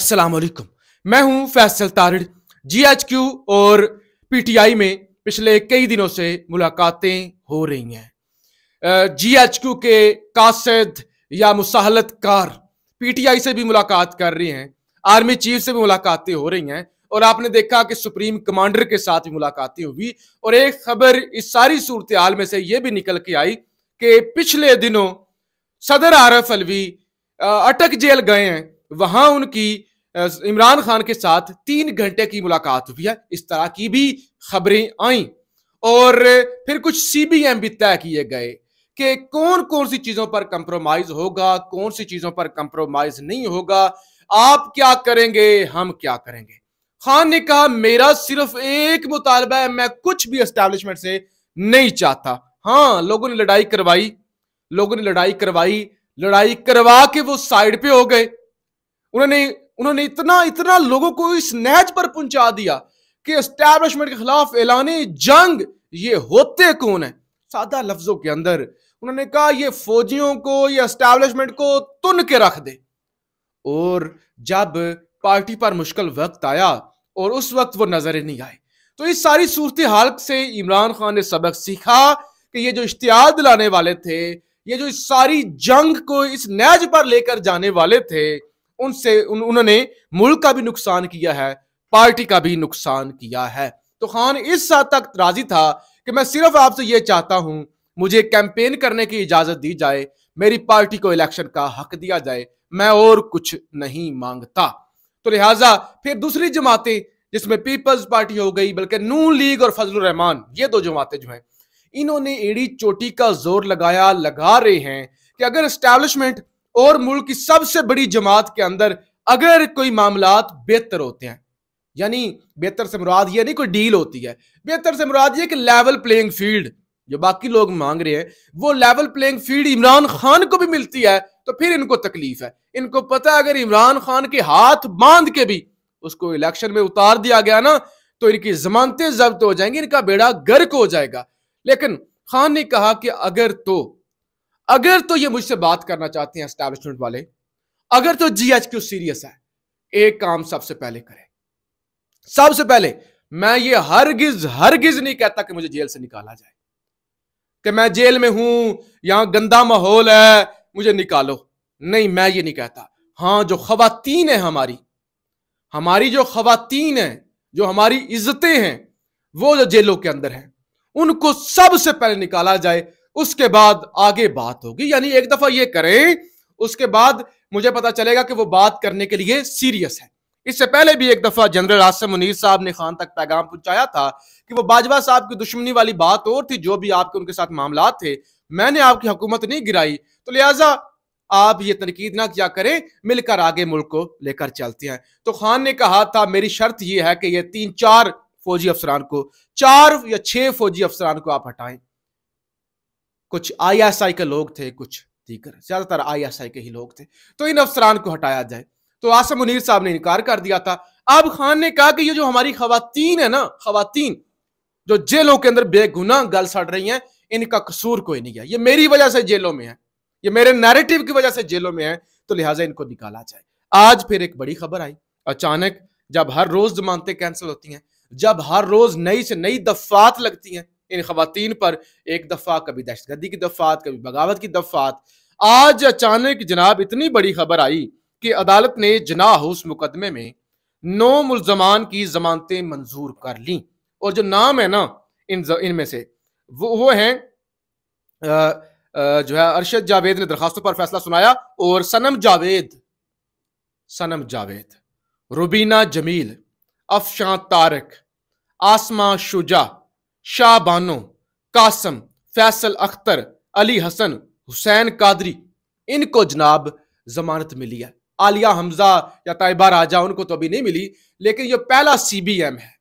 अस्सलाम वालेकुम मैं हूं फैसल तारिड जीएचक्यू और पीटीआई में पिछले कई दिनों से मुलाकातें हो रही हैं जीएचक्यू के कासिद या मुसाहलत कार पीटीआई से भी मुलाकात कर रही हैं आर्मी चीफ से भी मुलाकातें हो रही हैं और आपने देखा कि सुप्रीम कमांडर के साथ भी मुलाकातें हुई और एक खबर इस सारी सूरत हाल में से ये भी निकल के आई कि पिछले दिनों सदर आरफ अलवी अटक जेल गए हैं वहां उनकी इमरान खान के साथ तीन घंटे की मुलाकात हुई है इस तरह की भी खबरें आई और फिर कुछ सीबीएम भी तय किए गए कि कौन कौन सी चीजों पर कंप्रोमाइज होगा कौन सी चीजों पर कंप्रोमाइज नहीं होगा आप क्या करेंगे हम क्या करेंगे खान ने कहा मेरा सिर्फ एक मुतालबा है मैं कुछ भी एस्टेब्लिशमेंट से नहीं चाहता हाँ लोगों ने लड़ाई करवाई लोगों ने लड़ाई करवाई लड़ाई करवा के वो साइड पे हो गए उन्होंने उन्होंने इतना इतना लोगों को इस नहज पर पहुंचा दिया कि एस्टैब्लिशमेंट के खिलाफ ऐलान जंग ये होते कौन है सादा लफ्जों के अंदर उन्होंने कहा ये फौजियों को ये एस्टैब्लिशमेंट को तुन के रख दे और जब पार्टी पर मुश्किल वक्त आया और उस वक्त वो नजर नहीं आए तो इस सारी सूरत हाल से इमरान खान ने सबक सीखा कि ये जो इश्तियाद दिलाने वाले थे ये जो इस सारी जंग को इस नैज पर लेकर जाने वाले थे उनसे उन, उन्होंने मुल्क का भी नुकसान किया है पार्टी का भी नुकसान किया है तो खान इस हद तक राजी था कि मैं सिर्फ आपसे यह चाहता हूं मुझे कैंपेन करने की इजाजत दी जाए मेरी पार्टी को इलेक्शन का हक दिया जाए मैं और कुछ नहीं मांगता तो लिहाजा फिर दूसरी जमातें जिसमें पीपल्स पार्टी हो गई बल्कि नू लीग और फजल रहमान ये दो जमातें जो हैं इन्होंने एड़ी चोटी का जोर लगाया लगा रहे हैं कि अगर इस्टेब्लिशमेंट और मुल्क की सबसे बड़ी जमात के अंदर अगर कोई मामला बेहतर होते हैं यानी बेहतर से मुराद ये नहीं कोई डील होती है बेहतर से मुराद ये कि लेवल प्लेइंग फील्ड जो बाकी लोग मांग रहे हैं वो level playing field Imran Khan को भी मिलती है तो फिर इनको तकलीफ है इनको पता है अगर इमरान खान के हाथ बांध के भी उसको इलेक्शन में उतार दिया गया ना तो इनकी जमानतें जब्त हो जाएंगी इनका बेड़ा गर्क हो जाएगा लेकिन खान ने कहा कि अगर तो अगर तो ये मुझसे बात करना चाहते हैं एस्टैब्लिशमेंट वाले अगर तो जीएचक्यू क्यू सीरियस है एक काम सबसे पहले करें सबसे पहले मैं ये हरगिज हरगिज नहीं कहता कि मुझे जेल से निकाला जाए कि मैं जेल में हूं यहां गंदा माहौल है मुझे निकालो नहीं मैं ये नहीं कहता हां जो खातन है हमारी हमारी जो खातन है जो हमारी इज्जतें हैं वो जो जेलों के अंदर हैं उनको सबसे पहले निकाला जाए उसके बाद आगे बात होगी यानी एक दफा ये करें उसके बाद मुझे पता चलेगा कि वो बात करने के लिए सीरियस है इससे पहले भी एक दफा जनरल आसम मुनीर साहब ने खान तक पैगाम पहुंचाया था कि वो बाजवा साहब की दुश्मनी वाली बात और थी जो भी आपके उनके साथ मामला थे मैंने आपकी हुकूमत नहीं गिराई तो लिहाजा आप ये तनकीद ना क्या करें मिलकर आगे मुल्क को लेकर चलते हैं तो खान ने कहा था मेरी शर्त यह है कि ये तीन चार फौजी अफसरान को चार या छह फौजी अफसरान को आप हटाएं कुछ आईएसआई के लोग थे कुछ दीकर ज्यादातर आईएसआई के ही लोग थे तो इन अफसरान को हटाया जाए तो आसम मुनीर साहब ने इनकार कर दिया था आब खान ने कहा कि ये जो हमारी खातन है ना खातन जो जेलों के अंदर बेगुनाह गल सड़ रही हैं इनका कसूर कोई नहीं है ये मेरी वजह से जेलों में है ये मेरे नैरेटिव की वजह से जेलों में है तो लिहाजा इनको निकाला जाए आज फिर एक बड़ी खबर आई अचानक जब हर रोज जमानतें कैंसिल होती हैं जब हर रोज नई से नई दफात लगती हैं इन खातन पर एक दफ़ा कभी दहशत गर्दी की दफात कभी बगावत की दफात आज अचानक जनाब इतनी बड़ी खबर आई कि अदालत ने जना हाउस मुकदमे में नौ मुलजमान की जमानतें मंजूर कर ली और जो नाम है ना इन इनमें से वो वो हैं जो है अरशद जावेद ने दरखास्तों पर फैसला सुनाया और सनम जावेद सनम जावेद रुबीना जमील अफशां तारक आसमा शुजा शाह बानो कासम फैसल अख्तर अली हसन हुसैन कादरी इनको जनाब जमानत मिली है आलिया हमजा या तयबा राजा उनको तो अभी नहीं मिली लेकिन ये पहला सीबीएम है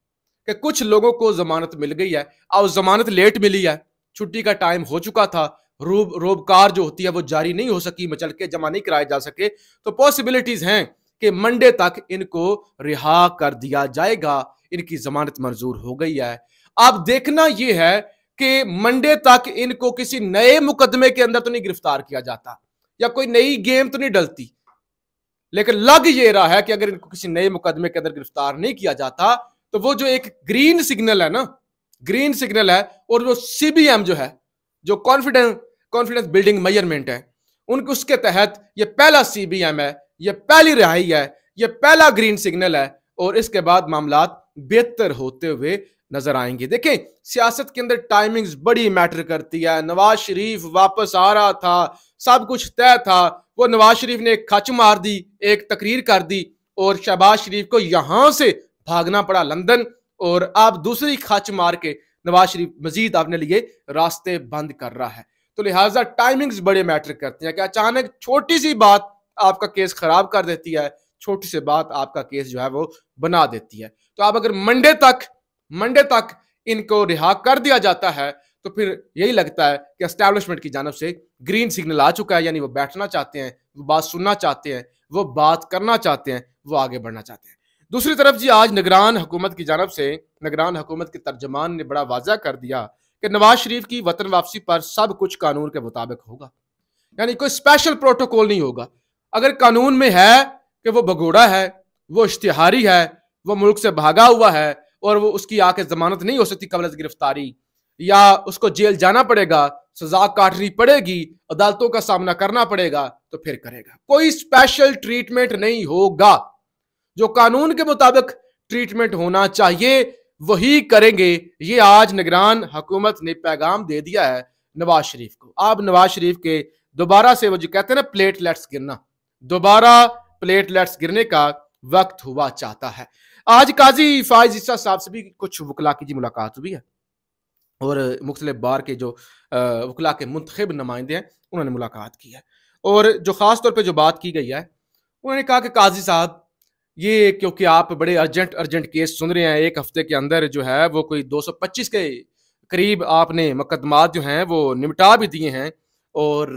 कि कुछ लोगों को जमानत मिल गई है और जमानत लेट मिली है छुट्टी का टाइम हो चुका था रोब रोबकार जो होती है वो जारी नहीं हो सकी मचल के जमा नहीं कराए जा सके तो पॉसिबिलिटीज हैं कि मंडे तक इनको रिहा कर दिया जाएगा इनकी जमानत मंजूर हो गई है अब देखना यह है कि मंडे तक इनको किसी नए मुकदमे के अंदर तो नहीं गिरफ्तार किया जाता या कोई नई गेम तो नहीं डलती लेकिन लग ये रहा है कि अगर इनको किसी नए मुकदमे के अंदर गिरफ्तार नहीं किया जाता तो वो जो एक ग्रीन सिग्नल है ना ग्रीन सिग्नल है और वो सीबीएम जो है जो कॉन्फिडेंस कॉन्फिडेंस बिल्डिंग मेजरमेंट है उनके उसके तहत ये पहला सीबीएम है ये पहली रिहाई है ये पहला ग्रीन सिग्नल है और इसके बाद मामला बेहतर होते हुए नजर आएंगे देखें सियासत के अंदर टाइमिंग्स बड़ी मैटर करती है नवाज शरीफ वापस आ रहा था सब कुछ तय था वो नवाज शरीफ ने एक खच मार दी एक तकरीर कर दी और शहबाज शरीफ को यहां से भागना पड़ा लंदन और आप दूसरी खच मार के नवाज शरीफ मजीद आपने लिए रास्ते बंद कर रहा है तो लिहाजा टाइमिंग्स बड़े मैटर करती हैं कि अचानक छोटी सी बात आपका केस खराब कर देती है छोटी सी बात आपका केस जो है वो बना देती है तो आप अगर मंडे तक मंडे तक इनको रिहा कर दिया जाता है तो फिर यही लगता है कि एस्टेब्लिशमेंट की जानव से ग्रीन सिग्नल आ चुका है यानी वो बैठना चाहते हैं वो बात सुनना चाहते हैं वो बात करना चाहते हैं वो आगे बढ़ना चाहते हैं दूसरी तरफ जी आज निगरान हुकूमत की जानब से निगरान हुकूमत के तर्जमान ने बड़ा वाजा कर दिया कि नवाज शरीफ की वतन वापसी पर सब कुछ कानून के मुताबिक होगा यानी कोई स्पेशल प्रोटोकॉल नहीं होगा अगर कानून में है कि वो भगोड़ा है वो इश्तिहारी है वो मुल्क से भागा हुआ है और वो उसकी आके जमानत नहीं हो सकती कबल गिरफ्तारी या उसको जेल जाना पड़ेगा सजा काटनी पड़ेगी अदालतों का सामना करना पड़ेगा तो फिर करेगा कोई स्पेशल ट्रीटमेंट नहीं होगा जो कानून के मुताबिक ट्रीटमेंट होना चाहिए वही करेंगे ये आज निगरान हुकूमत ने पैगाम दे दिया है नवाज शरीफ को आप नवाज शरीफ के दोबारा से वो जो कहते हैं ना प्लेटलेट्स गिरना दोबारा प्लेटलेट्स गिरने का वक्त हुआ चाहता है आज काजी फायज ईसा साहब से भी कुछ वकला की जी मुलाकात हुई है और मुख्तलि बार के जो वकला के मंतखब नुमाइंदे हैं उन्होंने मुलाकात की है और जो ख़ास तौर पर जो बात की गई है उन्होंने कहा कि काजी साहब ये क्योंकि आप बड़े अर्जेंट अर्जेंट केस सुन रहे हैं एक हफ्ते के अंदर जो है वो कोई 225 के करीब आपने मुकदमात जो हैं वो निपटा भी दिए हैं और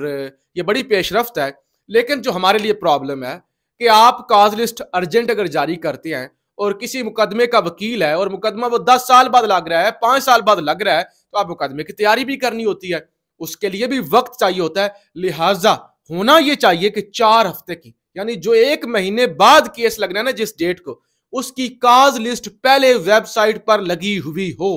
ये बड़ी पेशरफ है लेकिन जो हमारे लिए प्रॉब्लम है कि आप काज लिस्ट अर्जेंट अगर जारी करते हैं और किसी मुकदमे का वकील है और मुकदमा वो दस साल बाद लग रहा है पांच साल बाद लग रहा है तो आप मुकदमे की तैयारी भी करनी होती है उसके लिए भी वक्त चाहिए होता है लिहाजा होना यह चाहिए कि चार हफ्ते की यानी जो एक महीने बाद केस लगना है ना जिस डेट को उसकी काज लिस्ट पहले वेबसाइट पर लगी हुई हो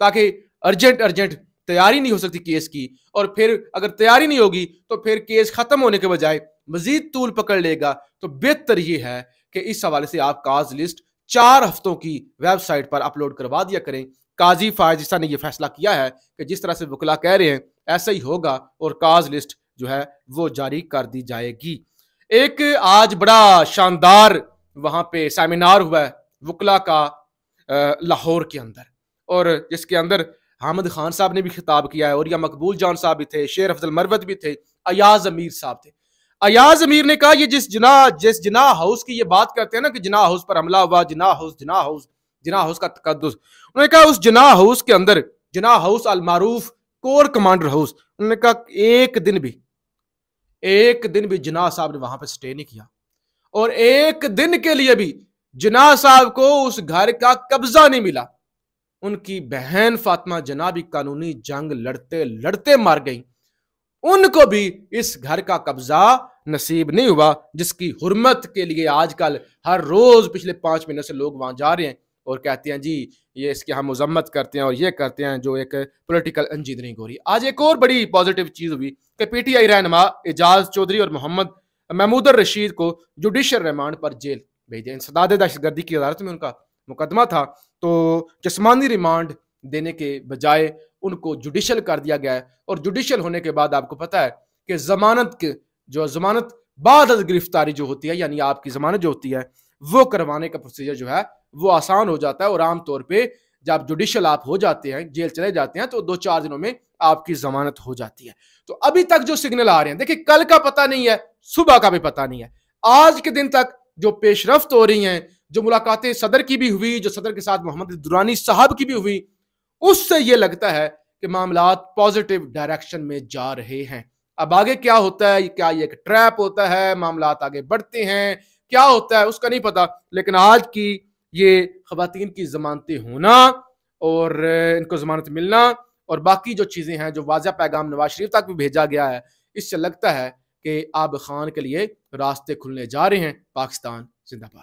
ताकि अर्जेंट अर्जेंट तैयारी नहीं हो सकती केस की और फिर अगर तैयारी नहीं होगी तो फिर केस खत्म होने के बजाय मजीद तूल पकड़ लेगा तो बेहतर ये है कि इस हवाले से आप काज लिस्ट चार हफ्तों की वेबसाइट पर अपलोड करवा दिया करें काजी फायजिस्ता ने यह फैसला किया है कि जिस तरह से वकला कह रहे हैं ऐसा ही होगा और काज लिस्ट जो है वो जारी कर दी जाएगी एक आज बड़ा शानदार वहां पे सेमिनार हुआ है वकला का लाहौर के अंदर और जिसके अंदर हामिद खान साहब ने भी खिताब किया है और या मकबूल जान साहब भी थे शेर अफजल मरवत भी थे अयाज अमीर साहब थे अयाज अमीर ने कहा ये जिस जना जिस जना हाउस की ये बात करते हैं ना कि जना हाउस पर हमला हुआ जना हाउस जना हाउस जिना हाउस का तकदस उन्होंने कहा उस जना हाउस के अंदर जिना हाउस अलमारूफ कोर कमांडर हाउस उन्होंने कहा एक दिन भी एक दिन भी जिना साहब ने वहां पर स्टे नहीं किया और एक दिन के लिए भी जिना साहब को उस घर का कब्जा नहीं मिला उनकी बहन फातिमा जनाब कानूनी जंग लड़ते लड़ते मार गई उनको भी इस घर का कब्जा नसीब नहीं हुआ जिसकी हुरमत के लिए आजकल हर रोज पिछले पांच महीने से लोग वहां जा रहे हैं और कहते हैं जी ये इसकी हम मजम्मत करते हैं और ये करते हैं जो एक पोलिटिकल इंजीनियरिंग हो रही आज एक और बड़ी पॉजिटिव चीज़ हुई कि पीटीआई टी आई रहनमा एजाज चौधरी और मोहम्मद महमूदर रशीद को जुडिशियल रिमांड पर जेल भेजे इंसदाद दहशतगर्दी की अदालत में उनका मुकदमा था तो जिसमानी रिमांड देने के बजाय उनको जुडिशल कर दिया गया है और जुडिशल होने के बाद आपको पता है कि जमानत के जो जमानत बाद गिरफ्तारी जो होती है यानी आपकी जमानत जो होती है वो करवाने का प्रोसीजर जो है वो आसान हो जाता है और आमतौर पर जब जुडिशल आप हो जाते हैं जेल चले जाते हैं तो दो चार दिनों में आपकी जमानत हो जाती है तो अभी तक जो सिग्नल आ रहे हैं देखिए कल का पता नहीं है सुबह का भी पता नहीं है आज के दिन तक जो पेशरफ्त हो रही हैं जो मुलाकातें सदर की भी हुई जो सदर के साथ मोहम्मद दुरानी साहब की भी हुई उससे यह लगता है कि मामला पॉजिटिव डायरेक्शन में जा रहे हैं अब आगे क्या होता है क्या ये एक ट्रैप होता है मामला आगे बढ़ते हैं क्या होता है उसका नहीं पता लेकिन आज की ये खातन की जमानतें होना और इनको जमानत मिलना और बाकी जो चीज़ें हैं जो वाजह पैगाम नवाज शरीफ तक भी भेजा गया है इससे लगता है कि आब खान के लिए रास्ते खुलने जा रहे हैं पाकिस्तान जिंदाबाद